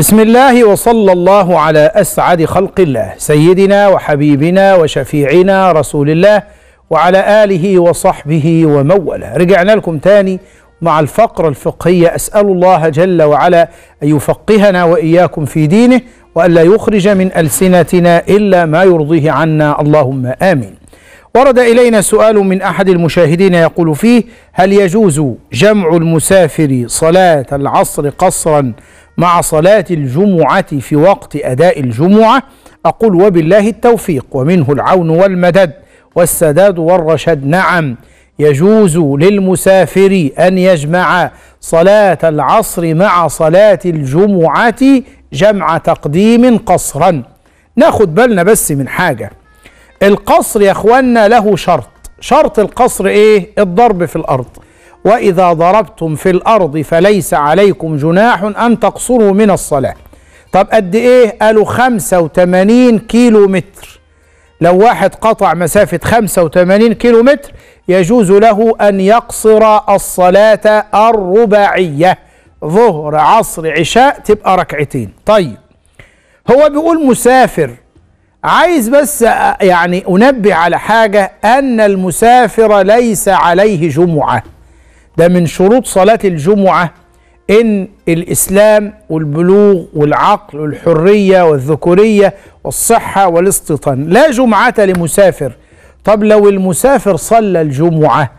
بسم الله وصلى الله على أسعد خلق الله سيدنا وحبيبنا وشفيعنا رسول الله وعلى آله وصحبه وموله رجعنا لكم تاني مع الفقرة الفقهية أسأل الله جل وعلا أن يفقهنا وإياكم في دينه وألا يخرج من ألسنتنا إلا ما يرضيه عنا اللهم آمين ورد إلينا سؤال من أحد المشاهدين يقول فيه هل يجوز جمع المسافر صلاة العصر قصرا مع صلاة الجمعة في وقت أداء الجمعة أقول وبالله التوفيق ومنه العون والمدد والسداد والرشد نعم يجوز للمسافر أن يجمع صلاة العصر مع صلاة الجمعة جمع تقديم قصرا ناخد بالنا بس من حاجة القصر يا اخوانا له شرط شرط القصر ايه الضرب في الارض وإذا ضربتم في الأرض فليس عليكم جناح أن تقصروا من الصلاة طب قد إيه قالوا 85 كيلو متر لو واحد قطع مسافة 85 كيلو متر يجوز له أن يقصر الصلاة الرباعية ظهر عصر عشاء تبقى ركعتين طيب هو بيقول مسافر عايز بس يعني أنبه على حاجة أن المسافر ليس عليه جمعة ده من شروط صلاة الجمعة إن الإسلام والبلوغ والعقل والحرية والذكورية والصحة والاستيطان لا جمعة لمسافر طب لو المسافر صلى الجمعة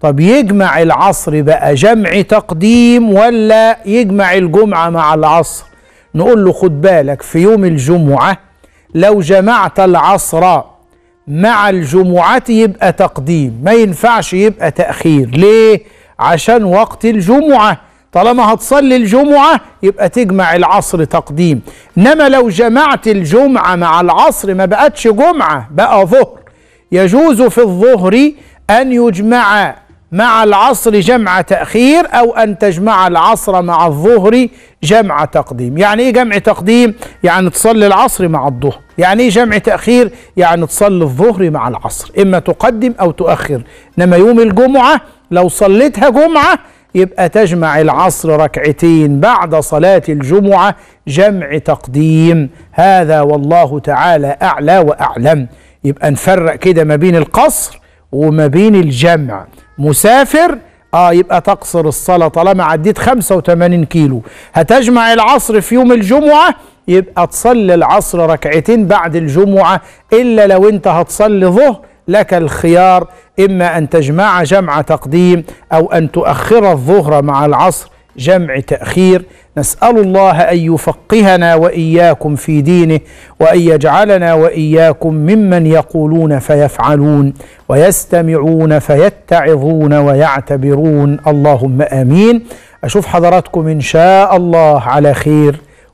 طب يجمع العصر بقى جمع تقديم ولا يجمع الجمعة مع العصر نقول له خد بالك في يوم الجمعة لو جمعت العصر مع الجمعة يبقى تقديم ما ينفعش يبقى تأخير ليه؟ عشان وقت الجمعة طالما هتصلي الجمعة يبقى تجمع العصر تقديم إنما لو جمعت الجمعة مع العصر ما بقتش جمعة بقى ظهر يجوز في الظهر أن يجمع مع العصر جمع تأخير أو أن تجمع العصر مع الظهر جمع تقديم يعني إيه جمع تقديم؟ يعني تصلي العصر مع الظهر يعني ايه جمع تاخير يعني تصلي الظهر مع العصر اما تقدم او تؤخر انما يوم الجمعه لو صليتها جمعه يبقى تجمع العصر ركعتين بعد صلاة الجمعة جمع تقديم هذا والله تعالى أعلى وأعلم يبقى نفرق كده ما بين القصر وما بين الجمع مسافر اه يبقى تقصر الصلاة طالما عديت 85 كيلو هتجمع العصر في يوم الجمعة يبقى تصلي العصر ركعتين بعد الجمعة إلا لو أنت هتصلي ظهر لك الخيار إما أن تجمع جمع تقديم أو أن تؤخر الظهر مع العصر جمع تأخير نسأل الله أن يفقهنا وإياكم في دينه وأن يجعلنا وإياكم ممن يقولون فيفعلون ويستمعون فيتعظون ويعتبرون اللهم آمين أشوف حضراتكم إن شاء الله على خير